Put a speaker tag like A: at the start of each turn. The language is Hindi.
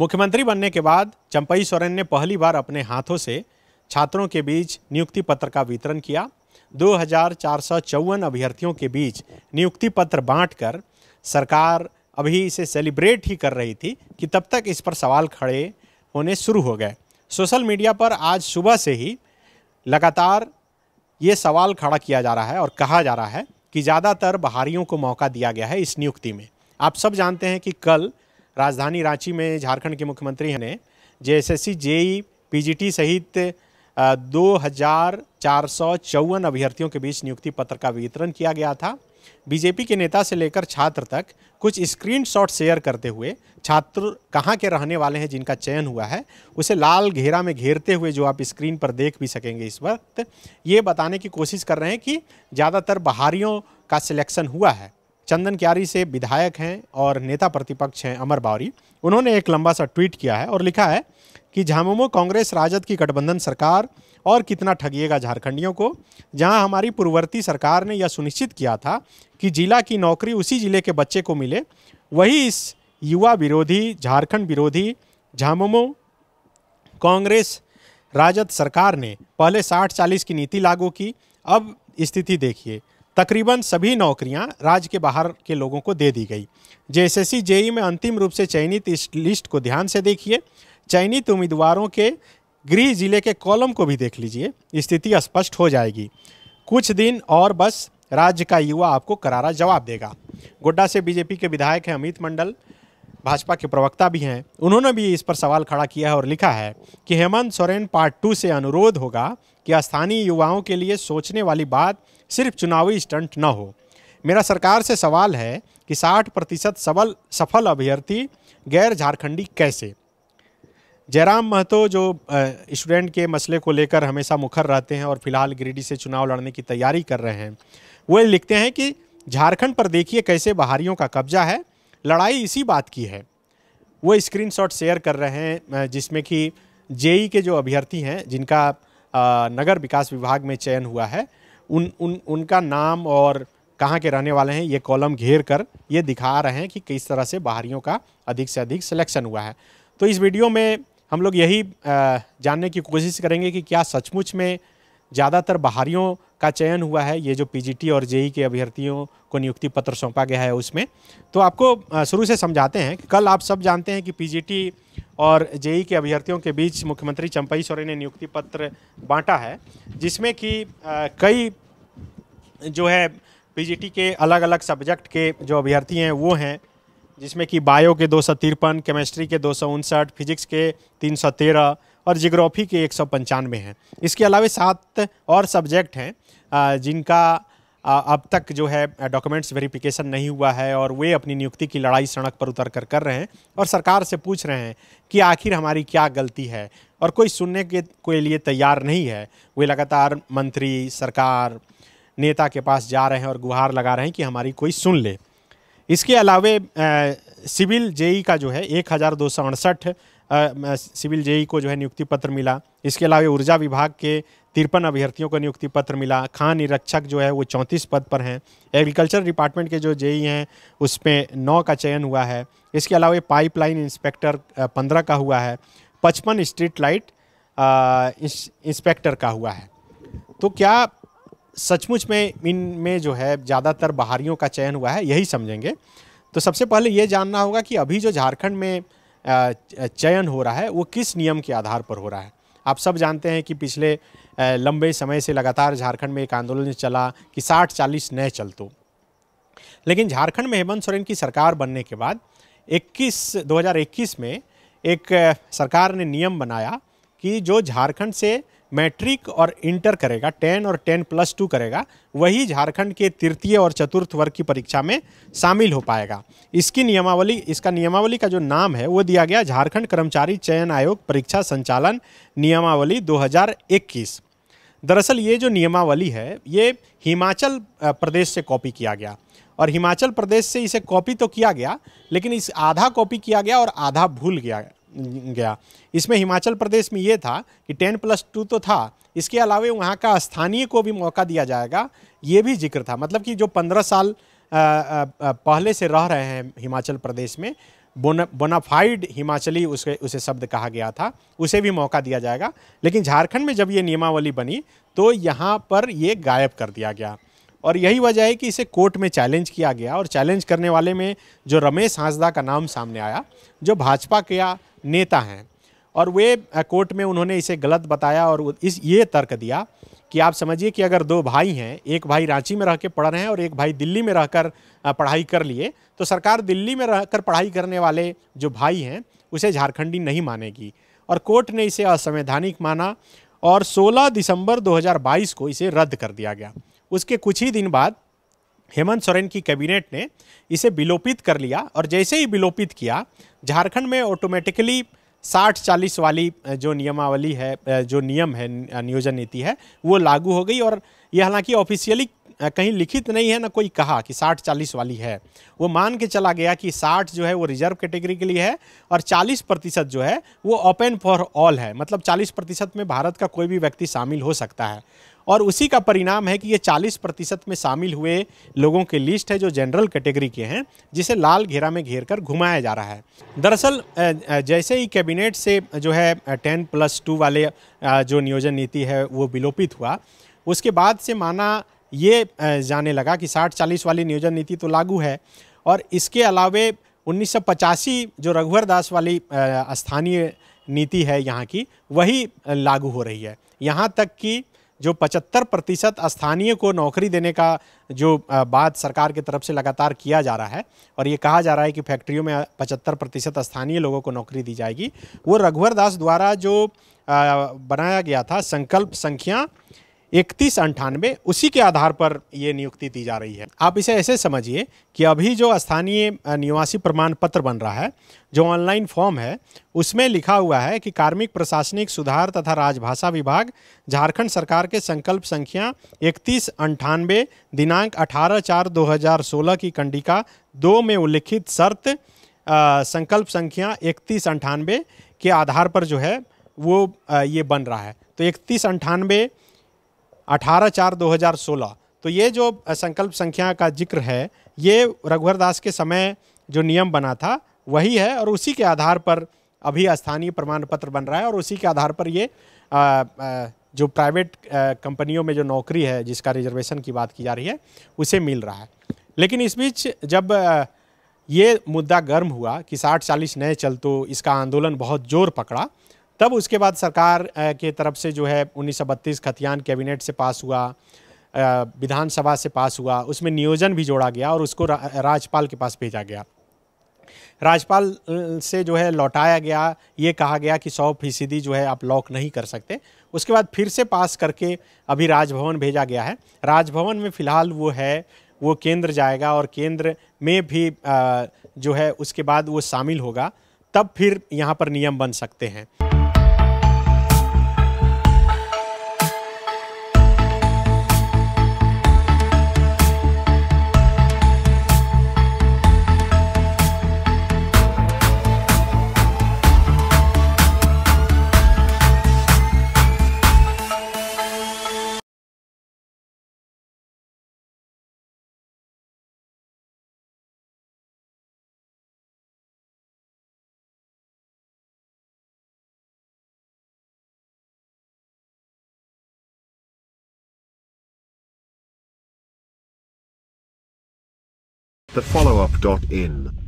A: मुख्यमंत्री बनने के बाद चंपई सोरेन ने पहली बार अपने हाथों से छात्रों के बीच नियुक्ति पत्र का वितरण किया दो अभ्यर्थियों के बीच नियुक्ति पत्र कर सरकार अभी इसे सेलिब्रेट ही कर रही थी कि तब तक इस पर सवाल खड़े होने शुरू हो गए सोशल मीडिया पर आज सुबह से ही लगातार ये सवाल खड़ा किया जा रहा है और कहा जा रहा है कि ज़्यादातर बहारियों को मौका दिया गया है इस नियुक्ति में आप सब जानते हैं कि कल राजधानी रांची में झारखंड के मुख्यमंत्री ने जेएसएससी जेई पीजीटी सहित दो हजार चार सौ चौवन अभ्यर्थियों के बीच नियुक्ति पत्र का वितरण किया गया था बीजेपी के नेता से लेकर छात्र तक कुछ स्क्रीनशॉट शेयर करते हुए छात्र कहाँ के रहने वाले हैं जिनका चयन हुआ है उसे लाल घेरा में घेरते हुए जो आप स्क्रीन पर देख भी सकेंगे इस वक्त ये बताने की कोशिश कर रहे हैं कि ज़्यादातर बाहरियों का सिलेक्शन हुआ है चंदन क्यारी से विधायक हैं और नेता प्रतिपक्ष हैं अमर बावरी उन्होंने एक लंबा सा ट्वीट किया है और लिखा है कि झामुमो कांग्रेस राजद की गठबंधन सरकार और कितना ठगिएगा झारखंडियों को जहां हमारी पूर्ववर्ती सरकार ने यह सुनिश्चित किया था कि जिला की नौकरी उसी जिले के बच्चे को मिले वही इस युवा विरोधी झारखंड विरोधी झामुमो कांग्रेस राजद सरकार ने पहले साठ चालीस की नीति लागू की अब स्थिति देखिए तकरीबन सभी नौकरियां राज्य के बाहर के लोगों को दे दी गई जेएसएससी जेई में अंतिम रूप से चयनित इस लिस्ट को ध्यान से देखिए चयनित उम्मीदवारों के गृह जिले के कॉलम को भी देख लीजिए स्थिति स्पष्ट हो जाएगी कुछ दिन और बस राज्य का युवा आपको करारा जवाब देगा गोड्डा से बीजेपी के विधायक हैं अमित मंडल भाजपा के प्रवक्ता भी हैं उन्होंने भी इस पर सवाल खड़ा किया है और लिखा है कि हेमंत सोरेन पार्ट टू से अनुरोध होगा कि स्थानीय युवाओं के लिए सोचने वाली बात सिर्फ चुनावी स्टंट न हो मेरा सरकार से सवाल है कि 60 प्रतिशत सबल सफल अभ्यर्थी गैर झारखंडी कैसे जयराम महतो जो स्टूडेंट के मसले को लेकर हमेशा मुखर रहते हैं और फिलहाल गिरिडीह से चुनाव लड़ने की तैयारी कर रहे हैं वो लिखते हैं कि झारखंड पर देखिए कैसे बाहरियों का कब्जा है लड़ाई इसी बात की है वो स्क्रीनशॉट शेयर कर रहे हैं जिसमें कि जेई के जो अभ्यर्थी हैं जिनका नगर विकास विभाग में चयन हुआ है उन उन उनका नाम और कहाँ के रहने वाले हैं ये कॉलम घेर कर ये दिखा रहे हैं कि किस तरह से बाहरियों का अधिक से अधिक सिलेक्शन हुआ है तो इस वीडियो में हम लोग यही जानने की कोशिश करेंगे कि क्या सचमुच में ज़्यादातर बाहरियों का चयन हुआ है ये जो पीजीटी और जेई e के अभ्यर्थियों को नियुक्ति पत्र सौंपा गया है उसमें तो आपको शुरू से समझाते हैं कल आप सब जानते हैं कि पीजीटी और जेई e के अभ्यर्थियों के बीच मुख्यमंत्री चंपई सोरेन ने नियुक्ति पत्र बांटा है जिसमें कि कई जो है पीजीटी के अलग अलग सब्जेक्ट के जो अभ्यर्थी हैं वो हैं जिसमें कि बायो के दो केमिस्ट्री के दो फिजिक्स के तीन और जिग्राफी के एक सौ पंचानवे हैं इसके अलावा सात और सब्जेक्ट हैं जिनका अब तक जो है डॉक्यूमेंट्स वेरिफिकेशन नहीं हुआ है और वे अपनी नियुक्ति की लड़ाई सड़क पर उतर कर कर रहे हैं और सरकार से पूछ रहे हैं कि आखिर हमारी क्या गलती है और कोई सुनने के कोई लिए तैयार नहीं है वे लगातार मंत्री सरकार नेता के पास जा रहे हैं और गुहार लगा रहे हैं कि हमारी कोई सुन ले इसके अलावा सिविल जेई का जो है एक हज़ार दो सौ अड़सठ सिविल जेई को जो है नियुक्ति पत्र मिला इसके अलावा ऊर्जा विभाग के तिरपन अभ्यर्थियों को नियुक्ति पत्र मिला खान निरीक्षक जो है वो चौंतीस पद पर हैं एग्रीकल्चर डिपार्टमेंट के जो जेई हैं उसमें नौ का चयन हुआ है इसके अलावा पाइपलाइन इंस्पेक्टर पंद्रह का हुआ है पचपन स्ट्रीट लाइट इंस्पेक्टर का हुआ है तो क्या सचमुच में इनमें जो है ज़्यादातर बाहरियों का चयन हुआ है यही समझेंगे तो सबसे पहले ये जानना होगा कि अभी जो झारखंड में चयन हो रहा है वो किस नियम के आधार पर हो रहा है आप सब जानते हैं कि पिछले लंबे समय से लगातार झारखंड में एक आंदोलन चला कि साठ चालीस नए चल तो लेकिन झारखंड में हेमंत सोरेन की सरकार बनने के बाद 21 2021 में एक सरकार ने नियम बनाया कि जो झारखंड से मैट्रिक और इंटर करेगा टेन और टेन प्लस टू करेगा वही झारखंड के तृतीय और चतुर्थ वर्ग की परीक्षा में शामिल हो पाएगा इसकी नियमावली इसका नियमावली का जो नाम है वो दिया गया झारखंड कर्मचारी चयन आयोग परीक्षा संचालन नियमावली 2021 दरअसल ये जो नियमावली है ये हिमाचल प्रदेश से कॉपी किया गया और हिमाचल प्रदेश से इसे कॉपी तो किया गया लेकिन इस आधा कॉपी किया गया और आधा भूल गया गया इसमें हिमाचल प्रदेश में ये था कि टेन प्लस टू तो था इसके अलावा वहाँ का स्थानीय को भी मौका दिया जाएगा ये भी जिक्र था मतलब कि जो पंद्रह साल पहले से रह रहे हैं हिमाचल प्रदेश में बोना बोनाफाइड हिमाचली उसके उसे शब्द कहा गया था उसे भी मौका दिया जाएगा लेकिन झारखंड में जब ये नियमावली बनी तो यहाँ पर ये गायब कर दिया गया और यही वजह है कि इसे कोर्ट में चैलेंज किया गया और चैलेंज करने वाले में जो रमेश हांसदा का नाम सामने आया जो भाजपा का नेता हैं और वे कोर्ट में उन्होंने इसे गलत बताया और इस ये तर्क दिया कि आप समझिए कि अगर दो भाई हैं एक भाई रांची में रह के पढ़ रहे हैं और एक भाई दिल्ली में रहकर पढ़ाई कर लिए तो सरकार दिल्ली में रहकर पढ़ाई करने वाले जो भाई हैं उसे झारखंडी नहीं मानेगी और कोर्ट ने इसे असंवैधानिक माना और 16 दिसंबर 2022 को इसे रद्द कर दिया गया उसके कुछ ही दिन बाद हेमंत सोरेन की कैबिनेट ने इसे विलोपित कर लिया और जैसे ही विलोपित किया झारखंड में ऑटोमेटिकली साठ चालीस वाली जो नियमावली है जो नियम है नियोजन नीति है वो लागू हो गई और ये हालांकि ऑफिशियली कहीं लिखित नहीं है ना कोई कहा कि साठ चालीस वाली है वो मान के चला गया कि साठ जो है वो रिजर्व कैटेगरी के, के लिए है और चालीस प्रतिशत जो है वो ओपन फॉर ऑल है मतलब चालीस प्रतिशत में भारत का कोई भी व्यक्ति शामिल हो सकता है और उसी का परिणाम है कि ये 40 प्रतिशत में शामिल हुए लोगों की लिस्ट है जो जनरल कैटेगरी के हैं जिसे लाल घेरा में घेर कर घुमाया जा रहा है दरअसल जैसे ही कैबिनेट से जो है टेन प्लस टू वाले जो नियोजन नीति है वो विलोपित हुआ उसके बाद से माना ये जाने लगा कि साठ चालीस वाली नियोजन नीति तो लागू है और इसके अलावे उन्नीस जो रघुवर दास वाली स्थानीय नीति है यहाँ की वही लागू हो रही है यहाँ तक कि जो 75 प्रतिशत स्थानीय को नौकरी देने का जो बात सरकार की तरफ से लगातार किया जा रहा है और ये कहा जा रहा है कि फैक्ट्रियों में 75 प्रतिशत स्थानीय लोगों को नौकरी दी जाएगी वो रघुवर दास द्वारा जो बनाया गया था संकल्प संख्या इकतीस अंठानवे उसी के आधार पर ये नियुक्ति दी जा रही है आप इसे ऐसे समझिए कि अभी जो स्थानीय निवासी प्रमाण पत्र बन रहा है जो ऑनलाइन फॉर्म है उसमें लिखा हुआ है कि कार्मिक प्रशासनिक सुधार तथा राजभाषा विभाग झारखंड सरकार के संकल्प संख्या इकतीस अंठानवे दिनांक 18 चार 2016 की कंडिका दो में उल्लिखित शर्त संकल्प संख्या इकतीस अंठानवे के आधार पर जो है वो आ, ये बन रहा है तो इकतीस अंठानवे अठारह चार सोलह तो ये जो संकल्प संख्या का जिक्र है ये रघुवर दास के समय जो नियम बना था वही है और उसी के आधार पर अभी स्थानीय प्रमाण पत्र बन रहा है और उसी के आधार पर ये आ, आ, जो प्राइवेट कंपनियों में जो नौकरी है जिसका रिजर्वेशन की बात की जा रही है उसे मिल रहा है लेकिन इस बीच जब ये मुद्दा गर्म हुआ कि साठ चालीस नए चल तो इसका आंदोलन बहुत जोर पकड़ा तब उसके बाद सरकार के तरफ से जो है उन्नीस खतियान कैबिनेट से पास हुआ विधानसभा से पास हुआ उसमें नियोजन भी जोड़ा गया और उसको रा, राजपाल के पास भेजा गया राजपाल से जो है लौटाया गया ये कहा गया कि सौ फीसदी जो है आप लॉक नहीं कर सकते उसके बाद फिर से पास करके अभी राजभवन भेजा गया है राजभवन में फ़िलहाल वो है वो केंद्र जाएगा और केंद्र में भी जो है उसके बाद वो शामिल होगा तब फिर यहाँ पर नियम बन सकते हैं the follow-up. In